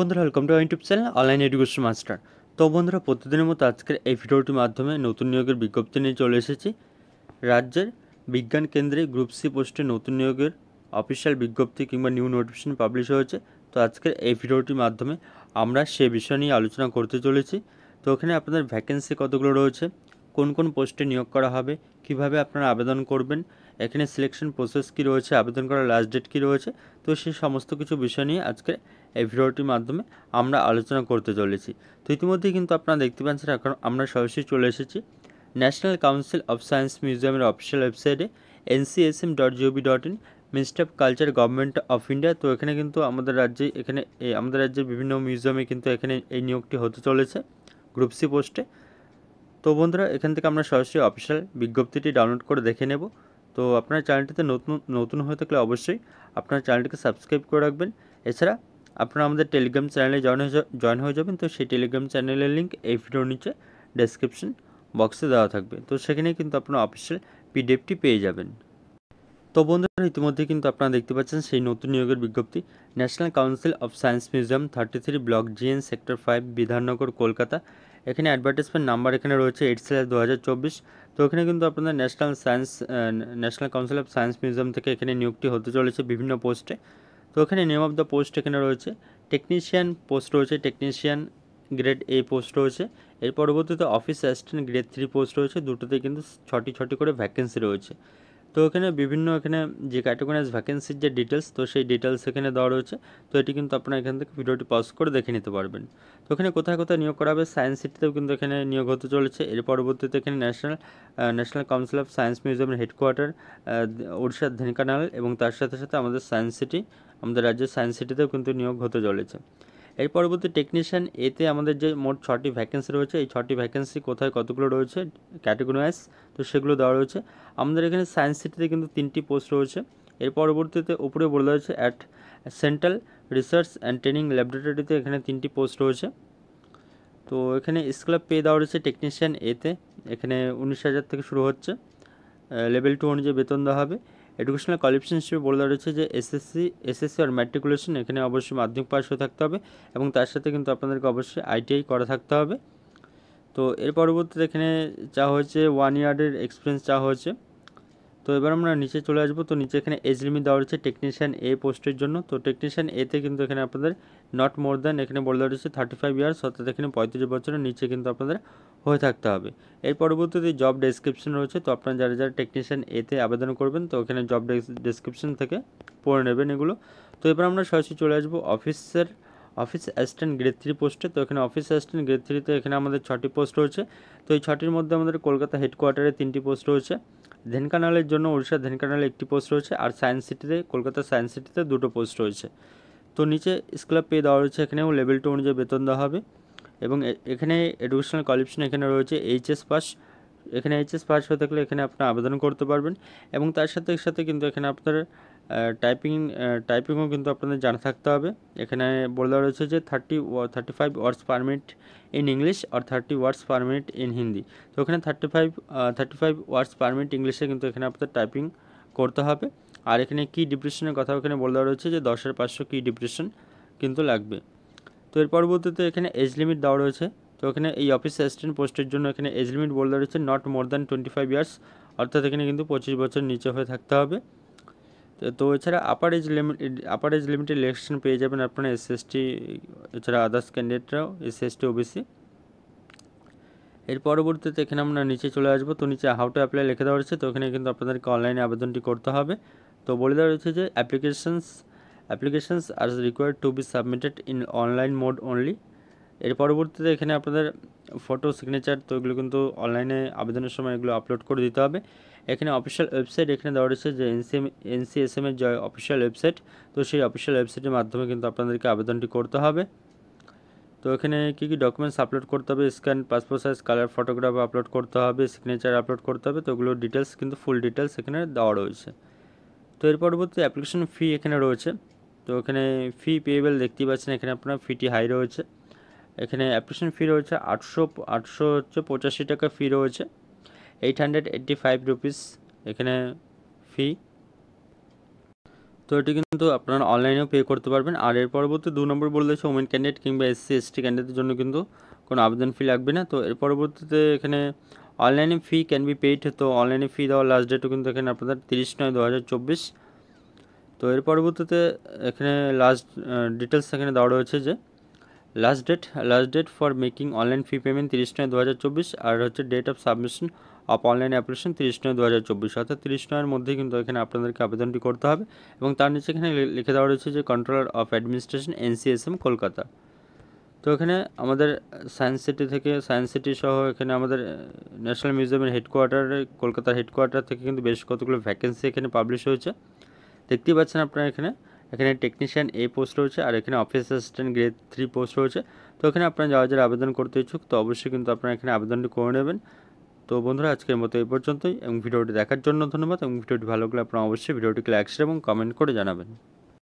বন্ধুরা welcome to YouTube channel online education master তো বন্ধুরা প্রতিদিনের মতো আজকের এই ভিডিওটির মাধ্যমে নতুন নিয়োগের বিজ্ঞপ্তি নিয়ে চলে এসেছি রাজ্যের বিজ্ঞান কেন্দ্রে গ্রুপ সি পোস্টে নতুন নিয়োগের অফিসিয়াল বিজ্ঞপ্তি কিংবা নিউ নোটিফিকেশন পাবলিশ হয়েছে তো আজকের এই ভিডিওটির মাধ্যমে আমরা সে বিষয় নিয়ে আলোচনা করতে চলেছি তো ওখানে আপনাদের ভ্যাকেন্সি কতগুলো রয়েছে কোন কোন পোস্টে নিয়োগ করা হবে কিভাবে আপনারা আবেদন করবেন এখানে সিলেকশন প্রসেস কি রয়েছে আবেদন করার লাস্ট ডেট কী রয়েছে তো সেই সমস্ত কিছু বিষয় নিয়ে আজকে এই ভিডিওটির মাধ্যমে আমরা আলোচনা করতে চলেছি তো ইতিমধ্যেই কিন্তু আপনারা দেখতে পাচ্ছেন এখন আমরা সরাসরি চলে এসেছি ন্যাশনাল কাউন্সিল অফ সায়েন্স মিউজিয়ামের অফিসিয়াল ওয়েবসাইটে এনসিএসএম ডট জিওবি dot in ministry of culture government of India তো এখানে কিন্তু আমাদের রাজ্যে এখানে আমাদের রাজ্যের বিভিন্ন মিউজিয়ামে কিন্তু এখানে এই নিয়োগটি হতে চলেছে গ্রুপ সি পোস্টে তো বন্ধুরা এখান থেকে আমরা সরাসরি অফিসিয়াল বিজ্ঞপ্তিটি ডাউনলোড করে দেখে নেব তো আপনার চ্যানেলটিতে নতুন নতুন হয়ে থাকলে অবশ্যই আপনার চ্যানেলটিকে সাবস্ক্রাইব করে রাখবেন এছাড়া আপনারা আমাদের টেলিগ্রাম চ্যানেলে জয়েন হয়ে জয়েন হয়ে যাবেন তো সেই টেলিগ্রাম চ্যানেলের লিঙ্ক এই ভিডিওর নিচে ডেসক্রিপশন বক্সে দেওয়া থাকবে তো সেখানে কিন্তু আপনারা অফিসিয়াল পিডিএফটি পেয়ে যাবেন তো বন্ধুরা ইতিমধ্যে কিন্তু আপনারা দেখতে পাচ্ছেন সেই নতুন নিয়োগের বিজ্ঞপ্তি national council of science museum thirty three block GN sector five Bidhannagar Kolkata এখানে অ্যাডভার্টাইজমেন্ট নাম্বার এখানে রয়েছে এইট স্ল্যাশ দু হাজার চব্বিশ তো এখানে কিন্তু আপনাদের national science national council of science museum থেকে এখানে নিয়োগটি হতে চলেছে বিভিন্ন পোস্টে তো এখানে নেম অফ দ্য পোস্ট এখানে রয়েছে টেকনিশিয়ান পোস্ট রয়েছে টেকনিশিয়ান গ্রেড এ পোস্ট রয়েছে এর পরবর্তীতে office assistant grade three post রয়েছে দুটোতে কিন্তু ছটি ছটি করে ভ্যাকেন্সি রয়েছে তো এখানে বিভিন্ন এখানে যে ক্যাটাগরাইজ ভ্যাকেন্সির যে ডিটেলস তো সেই ডিটেলস এখানে দেওয়া রয়েছে তো এটি কিন্তু আপনারা এখান থেকে ভিডিওটি পজ করে দেখে নিতে পারবেন তো এখানে কোথায় কোথায় নিয়োগ করা হবে সায়েন্স সিটিতেও কিন্তু এখানে নিয়োগ হতে চলেছে এর পরবর্তীতে এখানে national national council of science মিউজিয়ামের হেডকোয়ার্টার ওড়িশার ঢেনকানাল এবং তার সাথে সাথে আমাদের সায়েন্স সিটি আমাদের রাজ্য সায়েন্স সিটিতেও কিন্তু নিয়োগ হতে চলেছে এর পরবর্তী টেকনিশিয়ান এতে আমাদের যে মোট ছটি ভ্যাকেন্সি রয়েছে এই ছটি ভ্যাকেন্সি কোথায় কতগুলো রয়েছে ক্যাটাগরি ওয়াইজ তো সেগুলো দেওয়া রয়েছে আমাদের এখানে সায়েন্স সিটিতে কিন্তু তিনটি পোস্ট রয়েছে এর পরবর্তীতে উপরে বলে হয়েছে at central research and training ল্যাবরেটরিতে এখানে তিনটি পোস্ট রয়েছে তো এখানে স্কেলার পে দেওয়া রয়েছে টেকনিশিয়ান এতে এখানে উনিশ হাজার থেকে শুরু হচ্ছে লেভেল টু অনুযায়ী বেতন দেওয়া হবে এডুকেশনাল কোয়ালিফিকেশন হিসেবে বলে দেওয়া রয়েছে যে এসএসসি এসএসসি আর ম্যাট্রিকুলেশন এখানে অবশ্যই মাধ্যমিক পাশ হয়ে থাকতে হবে এবং তার সাথে কিন্তু আপনাদেরকে অবশ্যই আইটিআই করা থাকতে হবে তো এর পরবর্তীতে এখানে চাওয়া হয়েছে ওয়ান ইয়ারের এক্সপিরিয়েন্স চাওয়া হয়েছে তো এবার আমরা নিচে চলে আসবো তো নিচে এখানে এজ লিমিট দেওয়া রয়েছে টেকনিশিয়ান এ পোস্টের জন্য তো টেকনিশিয়ান এতে কিন্তু এখানে আপনাদের নট মোর দ্যান এখানে বলে দেওয়া রয়েছে থার্টি ফাইভ ইয়ার্স অর্থাৎ এখানে পঁয়ত্রিশ বছরের নিচে কিন্তু আপনাদের হয়ে থাকতে হবে এর পরবর্তীতে জব ডেসক্রিপশন রয়েছে তো আপনারা যারা যারা টেকনিশিয়ান এতে আবেদন করবেন তো ওখানে জব ডেসক্রিপশন থেকে পড়ে নেবেন এগুলো তো এবার আমরা সরাসরি চলে আসবো অফিসের অফিস অ্যাসিস্ট্যান্ট গ্রেড থ্রি পোস্টে তো এখানে অফিস অ্যাসিস্ট্যান্ট গ্রেড থ্রিতে এখানে আমাদের ছটি পোস্ট রয়েছে তো এই ছটির মধ্যে আমাদের কলকাতা হেডকোয়ার্টারে তিনটি পোস্ট রয়েছে ধেনকানালের জন্য উড়িষ্যার ধেনকানালে একটি পোস্ট রয়েছে আর সায়েন্স সিটিতে কলকাতা সায়েন্স সিটিতে দুটো পোস্ট রয়েছে তো নিচে স্কেলার পেয়ে দেওয়া রয়েছে এখানেও লেভেল টু অনুযায়ী বেতন দেওয়া হবে এবং এখানে এডুকেশনাল কোয়ালিফিকেশন এখানে রয়েছে এইচএস পাস এখানে এইচএস পাস হয়ে থাকলে এখানে আপনি আবেদন করতে পারবেন এবং তার সাথে সাথে কিন্তু এখানে আপনার টাইপিং টাইপিংও কিন্তু আপনাদের জানা থাকতে হবে এখানে বলে দেওয়া রয়েছে যে thirty thirty five words per minute in English আর thirty words per minute in Hindi তো এখানে thirty five thirty five words per minute ইংলিশে কিন্তু এখানে আপনাদের টাইপিং করতে হবে আর এখানে কি ডিপ্রেশনের কথা এখানে বলে দেওয়া রয়েছে যে দশের পাঁচশো কি ডিপ্রেশন কিন্তু লাগবে তো এর পরবর্তীতে এখানে এজ লিমিট দেওয়া রয়েছে তো এখানে এই অফিস অ্যাসিস্ট্যান্ট পোস্টের জন্য এখানে এজ লিমিট বলে রয়েছে not more than twenty five years অর্থাৎ এখানে কিন্তু পঁচিশ বছর নিচে হয়ে থাকতে হবে তো এছাড়া upper age limit upper age লিমিটের ইলেকশন পেয়ে যাবেন আপনারা এস এসটি এছাড়া আদার্স ক্যান্ডিডেটরাও এস এসটি ওবিসি এর পরবর্তীতে এখানে আমরা নিচে চলে আসবো তো নিচে হাউ টু অ্যাপ্লাই লিখে দেওয়া রয়েছে তো এখানে কিন্তু আপনাদেরকে অনলাইনে আবেদনটি করতে হবে তো বলে দেওয়া রয়েছে যে applications applications are required to be submitted in online mode only এর পরবর্তীতে এখানে আপনাদের ফটো সিগনেচার তো এগুলো কিন্তু অনলাইনে আবেদনের সময় এগুলো আপলোড করে দিতে হবে এখানে অফিসিয়াল ওয়েবসাইট এখানে দেওয়া রয়েছে যে এনসিএম এর যে অফিসিয়াল ওয়েবসাইট তো সেই অফিসিয়াল ওয়েবসাইটের মাধ্যমে কিন্তু আপনাদেরকে আবেদনটি করতে হবে তো এখানে কী কী ডকুমেন্টস আপলোড করতে হবে scan passport size colour photograph upload করতে হবে সিগনেচার আপলোড করতে হবে তো ওগুলোর ডিটেলস কিন্তু ফুল ডিটেলস এখানে দেওয়া রয়েছে তো এর পরবর্তী অ্যাপ্লিকেশন ফি এখানে রয়েছে তো এখানে ফি পেয়েবল দেখতেই পাচ্ছেন এখানে আপনার ফিটি হাই রয়েছে এখানে অ্যাপ্লিকেশন ফি রয়েছে আটশো আটশো হচ্ছে পঁচাশি টাকা ফি রয়েছে eight hundred eighty five rupees এখানে ফি তো এটি কিন্তু আপনারা অনলাইনেও পে করতে পারবেন আর এর পরবর্তী দু নম্বর দিয়েছে ওমেন ক্যান্ডিডেট কিংবা এসসি এসটি ক্যান্ডিডেটের জন্য কিন্তু কোনো আবেদন ফি লাগবে না তো এর পরবর্তীতে এখানে অনলাইনে ফি ক্যান বি পেইড তো অনলাইনে ফি দেওয়ার লাস্ট ডেটও কিন্তু এখানে আপনাদের তিরিশ নয় দু হাজার চব্বিশ তো এর পরবর্তীতে এখানে লাস্ট ডিটেলস এখানে দেওয়া রয়েছে যে last date last date for making online fee payment তিরিশ নয় দু আর হচ্ছে date of submission of online application তিরিশ নয় দু হাজার চব্বিশ অর্থাৎ তিরিশ নয়ের মধ্যে কিন্তু এখানে আপনাদেরকে আবেদনটি করতে হবে এবং তার নিচে এখানে লিখে দেওয়া রয়েছে যে controller of administration NCSM Kolkata তো এখানে আমাদের সায়েন্স সিটি থেকে সায়েন্স সিটি সহ এখানে আমাদের ন্যাশনাল মিউজিয়ামের হেডকোয়ার্টার কলকাতার হেডকোয়ার্টার থেকে কিন্তু বেশ কতগুলো ভ্যাকেন্সি এখানে পাবলিশ হয়েছে দেখতেই পাচ্ছেন আপনারা এখানে এখানে টেকনিশিয়ান এ পোস্ট রয়েছে আর এখানে office assistant grade three post রয়েছে তো এখানে আপনারা যাওয়া যারা আবেদন করতে ইচ্ছুক তো অবশ্যই কিন্তু আপনারা এখানে আবেদনটি করে নেবেন তো বন্ধুরা আজকের মতো এই পর্যন্তই এবং ভিডিওটি দেখার জন্য ধন্যবাদ এবং ভিডিওটি ভালো লাগলে আপনারা অবশ্যই ভিডিওটিকে লাইক শেয়ার এবং কমেন্ট করে জানাবেন